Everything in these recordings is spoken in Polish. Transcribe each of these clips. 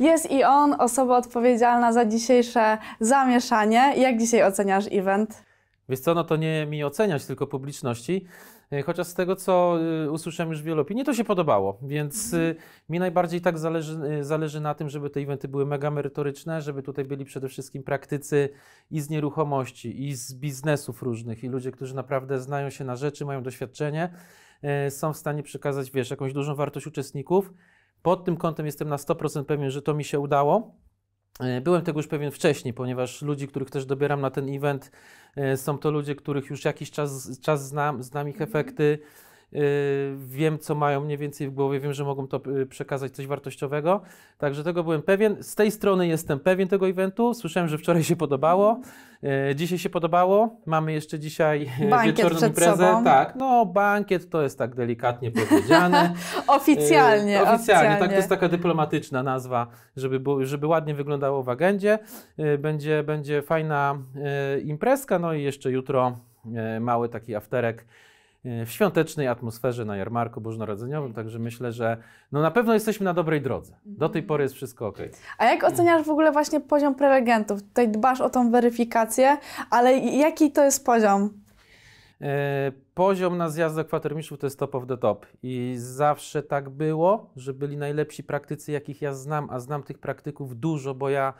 Jest i on osoba odpowiedzialna za dzisiejsze zamieszanie. Jak dzisiaj oceniasz event? Wiesz co, no to nie mi oceniać, tylko publiczności. E, chociaż z tego, co e, usłyszałem już wielu, opinii, to się podobało, więc e, mhm. mi najbardziej tak zależy, zależy na tym, żeby te eventy były mega merytoryczne, żeby tutaj byli przede wszystkim praktycy i z nieruchomości, i z biznesów różnych, i ludzie, którzy naprawdę znają się na rzeczy, mają doświadczenie, są w stanie przekazać, wiesz, jakąś dużą wartość uczestników pod tym kątem jestem na 100% pewien, że to mi się udało. E, byłem tego już pewien wcześniej, ponieważ ludzi, których też dobieram na ten event, e, są to ludzie, których już jakiś czas, czas znam, znam ich mhm. efekty. Y, wiem, co mają mniej więcej w głowie, wiem, że mogą to y, przekazać coś wartościowego. Także tego byłem pewien. Z tej strony jestem pewien tego eventu. Słyszałem, że wczoraj się podobało. Y, dzisiaj się podobało. Mamy jeszcze dzisiaj wieczorną imprezę. Sobą. Tak, no bankiet to jest tak delikatnie powiedziane. oficjalnie, oficjalnie, oficjalnie. Tak, to jest taka dyplomatyczna nazwa, żeby, żeby ładnie wyglądało w agendzie. Będzie, będzie fajna imprezka, no i jeszcze jutro mały taki afterek E, w świątecznej atmosferze na jarmarku bożonarodzeniowym, także myślę, że no na pewno jesteśmy na dobrej drodze. Do tej pory jest wszystko ok. A jak oceniasz w ogóle właśnie poziom prelegentów? Tutaj dbasz o tą weryfikację, ale jaki to jest poziom? E, poziom na zjazdach kwatermistrzów to jest top of the top. I zawsze tak było, że byli najlepsi praktycy, jakich ja znam, a znam tych praktyków dużo, bo ja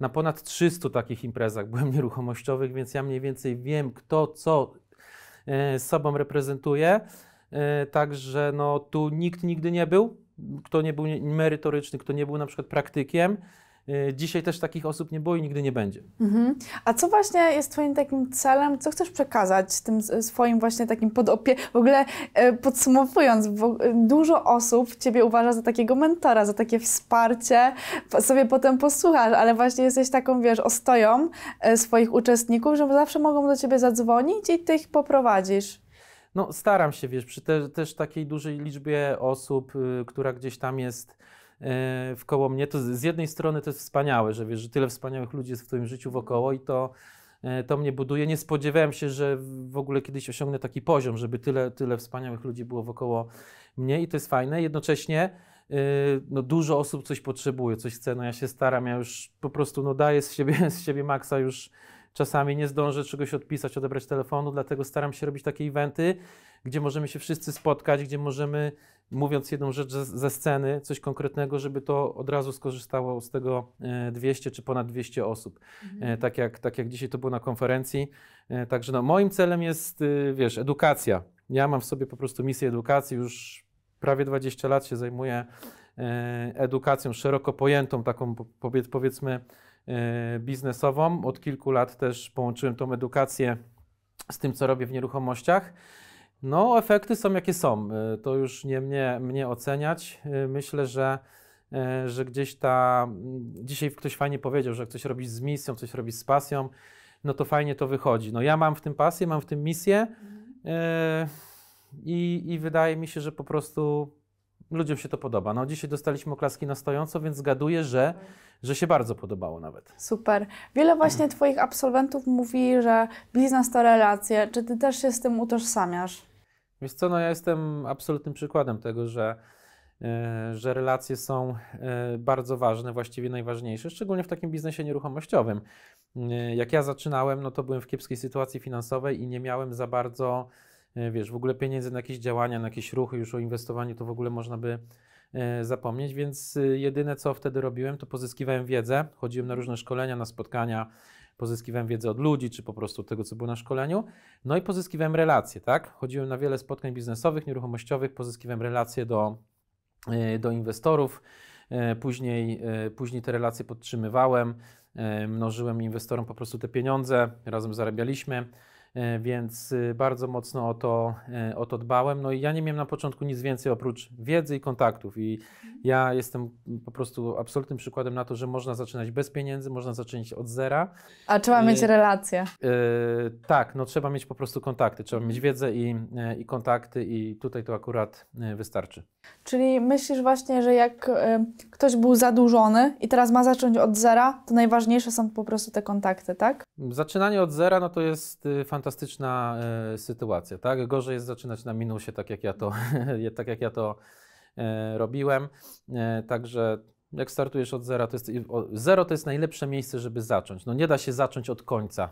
na ponad 300 takich imprezach byłem nieruchomościowych, więc ja mniej więcej wiem, kto co E, sobą reprezentuje. E, także no, tu nikt nigdy nie był, kto nie był merytoryczny, kto nie był na przykład praktykiem. E, dzisiaj też takich osób nie było i nigdy nie będzie. Mhm. A co właśnie jest Twoim takim celem? Co chcesz przekazać tym swoim właśnie takim podopie... W ogóle e, podsumowując, dużo osób Ciebie uważa za takiego mentora, za takie wsparcie, sobie potem posłuchasz, ale właśnie jesteś taką, wiesz, ostoją e, swoich uczestników, że zawsze mogą do Ciebie zadzwonić i Ty ich poprowadzisz. No staram się, wiesz, przy te, też takiej dużej liczbie osób, y, która gdzieś tam jest E, w koło mnie, to z jednej strony to jest wspaniałe, że wiesz, że tyle wspaniałych ludzi jest w twoim życiu wokoło i to, e, to mnie buduje. Nie spodziewałem się, że w ogóle kiedyś osiągnę taki poziom, żeby tyle, tyle wspaniałych ludzi było wokoło mnie i to jest fajne. Jednocześnie e, no, dużo osób coś potrzebuje, coś chce, no ja się staram, ja już po prostu no, daję z siebie, z siebie maksa już Czasami nie zdążę czegoś odpisać, odebrać telefonu, dlatego staram się robić takie eventy, gdzie możemy się wszyscy spotkać, gdzie możemy, mówiąc jedną rzecz ze, ze sceny, coś konkretnego, żeby to od razu skorzystało z tego 200 e, czy ponad 200 osób. E, mhm. Tak, jak, tak jak dzisiaj to było na konferencji. E, także no, moim celem jest, y, wiesz, edukacja. Ja mam w sobie po prostu misję edukacji, już prawie 20 lat się zajmuję edukacją szeroko pojętą, taką powiedzmy E, biznesową. Od kilku lat też połączyłem tą edukację z tym, co robię w nieruchomościach. No, efekty są jakie są. E, to już nie mnie, mnie oceniać. E, myślę, że, że gdzieś ta. Dzisiaj ktoś fajnie powiedział, że coś robić z misją, coś robić z pasją, no to fajnie to wychodzi. No, ja mam w tym pasję, mam w tym misję. Mhm. I, I wydaje mi się, że po prostu ludziom się to podoba. No, dzisiaj dostaliśmy oklaski na stojąco, więc zgaduję, że, że się bardzo podobało nawet. Super. Wiele właśnie Twoich absolwentów mówi, że biznes to relacje. Czy Ty też się z tym utożsamiasz? Wiesz co, no ja jestem absolutnym przykładem tego, że, e, że relacje są e, bardzo ważne, właściwie najważniejsze, szczególnie w takim biznesie nieruchomościowym. E, jak ja zaczynałem, no to byłem w kiepskiej sytuacji finansowej i nie miałem za bardzo E, wiesz, w ogóle pieniędzy na jakieś działania, na jakieś ruchy, już o inwestowaniu to w ogóle można by e, zapomnieć, więc y, jedyne co wtedy robiłem, to pozyskiwałem wiedzę, chodziłem na różne szkolenia, na spotkania, pozyskiwałem wiedzę od ludzi, czy po prostu od tego, co było na szkoleniu, no i pozyskiwałem relacje, tak? Chodziłem na wiele spotkań biznesowych, nieruchomościowych, pozyskiwałem relacje do, e, do inwestorów, później, później te relacje podtrzymywałem, mnożyłem inwestorom po prostu te pieniądze, razem zarabialiśmy, E, więc y, bardzo mocno o to, e, o to dbałem. No i ja nie miałem na początku nic więcej oprócz wiedzy i kontaktów. I mhm. ja jestem po prostu absolutnym przykładem na to, że można zaczynać bez pieniędzy, można zaczynać od zera. A trzeba I, e, mieć relacje. tak, no trzeba mieć po prostu kontakty, trzeba mieć mhm. wiedzę i, i kontakty, i tutaj to akurat wystarczy. Czyli myślisz właśnie, że jak ktoś był zadłużony i teraz ma zacząć od zera, to najważniejsze są po prostu te kontakty, tak? Zaczynanie od zera, no to jest fantastyczne fantastyczna e, sytuacja, tak? Gorzej jest zaczynać na minusie, tak jak ja to, tak jak ja to e, robiłem. E, także jak startujesz od zera, to jest, zero to jest najlepsze miejsce, żeby zacząć. No nie da się zacząć od końca.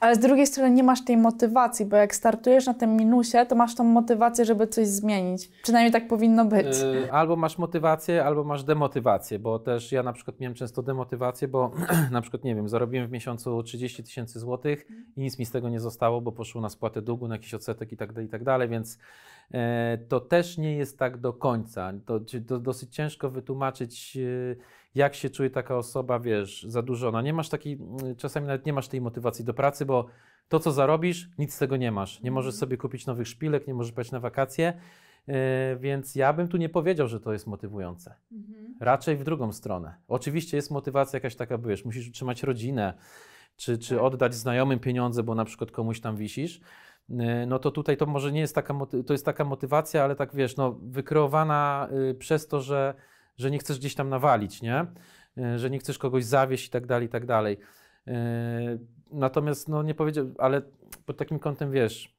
Ale z drugiej strony nie masz tej motywacji, bo jak startujesz na tym minusie, to masz tą motywację, żeby coś zmienić. Przynajmniej tak powinno być. Yy, albo masz motywację, albo masz demotywację, bo też ja na przykład miałem często demotywację, bo na przykład, nie wiem, zarobiłem w miesiącu 30 tysięcy złotych i nic mi z tego nie zostało, bo poszło na spłatę długu, na jakiś odsetek i tak dalej, i tak dalej, więc E, to też nie jest tak do końca. To, to dosyć ciężko wytłumaczyć, e, jak się czuje taka osoba, wiesz, zadłużona. Nie masz takiej, mm, czasami nawet nie masz tej motywacji do pracy, bo to, co zarobisz, nic z tego nie masz. Nie możesz mhm. sobie kupić nowych szpilek, nie możesz pojechać na wakacje, e, więc ja bym tu nie powiedział, że to jest motywujące. Mhm. Raczej w drugą stronę. Oczywiście jest motywacja jakaś taka, wiesz, musisz utrzymać rodzinę, czy, czy tak. oddać znajomym pieniądze, bo na przykład komuś tam wisisz, Yy, no to tutaj to może nie jest taka, to jest taka motywacja, ale tak wiesz, no wykreowana y, przez to, że, że nie chcesz gdzieś tam nawalić, nie? Yy, że nie chcesz kogoś zawieść i tak dalej, i tak dalej. Yy, natomiast, no nie powiedział, ale pod takim kątem, wiesz,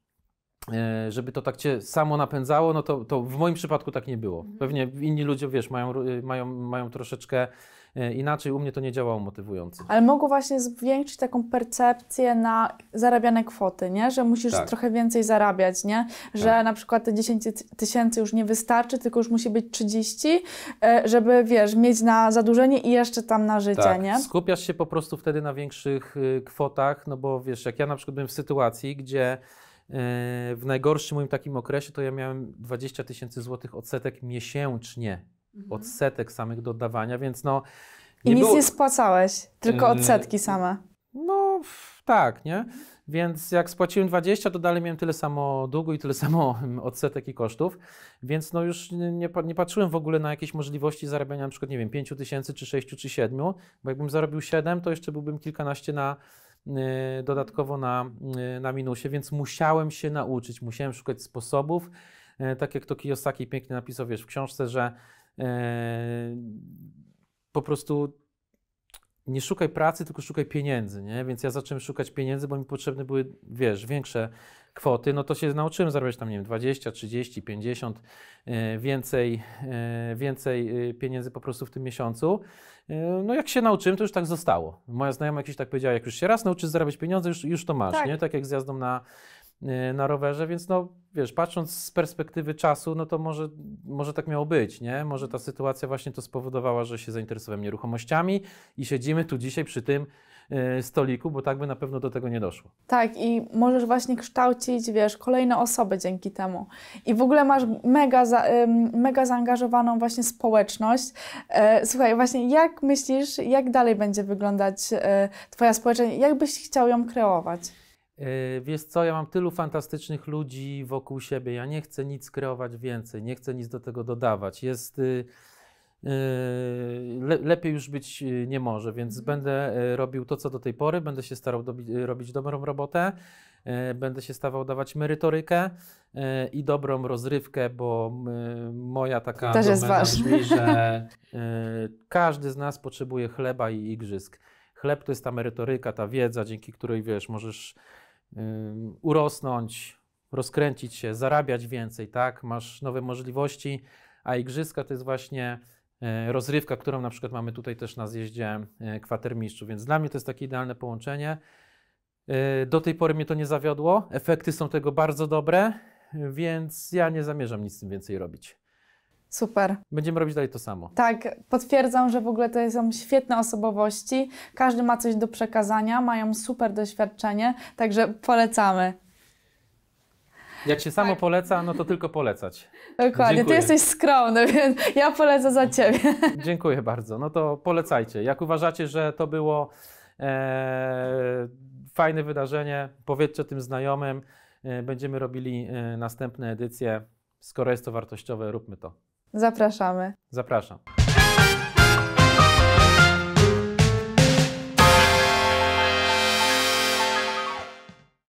żeby to tak cię samo napędzało, no to, to w moim przypadku tak nie było. Mhm. Pewnie inni ludzie, wiesz, mają, y, mają, mają troszeczkę E, inaczej u mnie to nie działało motywująco. Ale mogło właśnie zwiększyć taką percepcję na zarabiane kwoty, nie? Że musisz tak. trochę więcej zarabiać, nie? Że tak. na przykład te 10 tysięcy już nie wystarczy, tylko już musi być 30, e, żeby wiesz, mieć na zadłużenie i jeszcze tam na życie, tak. nie? Skupiasz się po prostu wtedy na większych y, kwotach, no bo wiesz, jak ja na przykład byłem w sytuacji, gdzie e, w najgorszym moim takim okresie to ja miałem 20 tysięcy złotych odsetek miesięcznie Mhm. odsetek samych dodawania, więc no. I nic było... nie spłacałeś, tylko yy, odsetki same. No tak, nie? Więc jak spłaciłem 20, to dalej miałem tyle samo długu i tyle samo odsetek i kosztów, więc no już nie, nie patrzyłem w ogóle na jakieś możliwości zarabiania na przykład, nie wiem, 5 tysięcy, czy 6, czy 7, bo jakbym zarobił 7, to jeszcze byłbym kilkanaście na, y, dodatkowo na, y, na minusie, więc musiałem się nauczyć, musiałem szukać sposobów, tak jak to Kiyosaki pięknie napisał wiesz, w książce, że E, po prostu nie szukaj pracy, tylko szukaj pieniędzy, nie? Więc ja zacząłem szukać pieniędzy, bo mi potrzebne były, wiesz, większe kwoty, no to się nauczyłem zarabiać tam, nie wiem, 20, 30, 50, więcej, e, więcej e, pieniędzy po prostu w tym miesiącu. No jak się nauczyłem, to już tak zostało. Moja znajoma jakiś tak powiedziała, jak już się raz nauczysz zarabiać pieniądze, już, już to masz, tak. nie? Tak jak z jazdą na, Y, na rowerze, więc no wiesz, patrząc z perspektywy czasu, no to może, może tak miało być, nie? Może ta sytuacja właśnie to spowodowała, że się zainteresowałem nieruchomościami i siedzimy tu dzisiaj przy tym y, stoliku, bo tak by na pewno do tego nie doszło. Tak i możesz właśnie kształcić, wiesz, kolejne osoby dzięki temu. I w ogóle masz mega, za, mega zaangażowaną właśnie społeczność. E, słuchaj, właśnie jak myślisz, jak dalej będzie wyglądać e, Twoja społeczność, jak byś chciał ją kreować? Yy, wiesz co, ja mam tylu fantastycznych ludzi wokół siebie, ja nie chcę nic kreować więcej, nie chcę nic do tego dodawać. Jest yy, yy, le, lepiej już być nie może, więc mm. będę robił to, co do tej pory, będę się starał robić dobrą robotę, będę się stawał dawać merytorykę i dobrą rozrywkę, bo moja taka Też jest brzmi, że każdy z nas potrzebuje chleba i igrzysk. Chleb to jest ta merytoryka, ta wiedza, dzięki której wiesz, możesz urosnąć, rozkręcić się, zarabiać więcej, tak? Masz nowe możliwości, a igrzyska to jest właśnie e, rozrywka, którą na przykład mamy tutaj też na zjeździe e, kwatermistrzów, więc dla mnie to jest takie idealne połączenie. E, do tej pory mnie to nie zawiodło, efekty są tego bardzo dobre, więc ja nie zamierzam nic z tym więcej robić. Super. Będziemy robić dalej to samo. Tak, potwierdzam, że w ogóle to są świetne osobowości. Każdy ma coś do przekazania, mają super doświadczenie, także polecamy. Jak się samo tak. poleca, no to tylko polecać. Dokładnie, Dziękuję. ty jesteś skromny, więc ja polecę za ciebie. Dziękuję bardzo. No to polecajcie. Jak uważacie, że to było e, fajne wydarzenie, powiedzcie tym znajomym. E, będziemy robili e, następne edycje. Skoro jest to wartościowe, róbmy to. Zapraszamy. Zapraszam.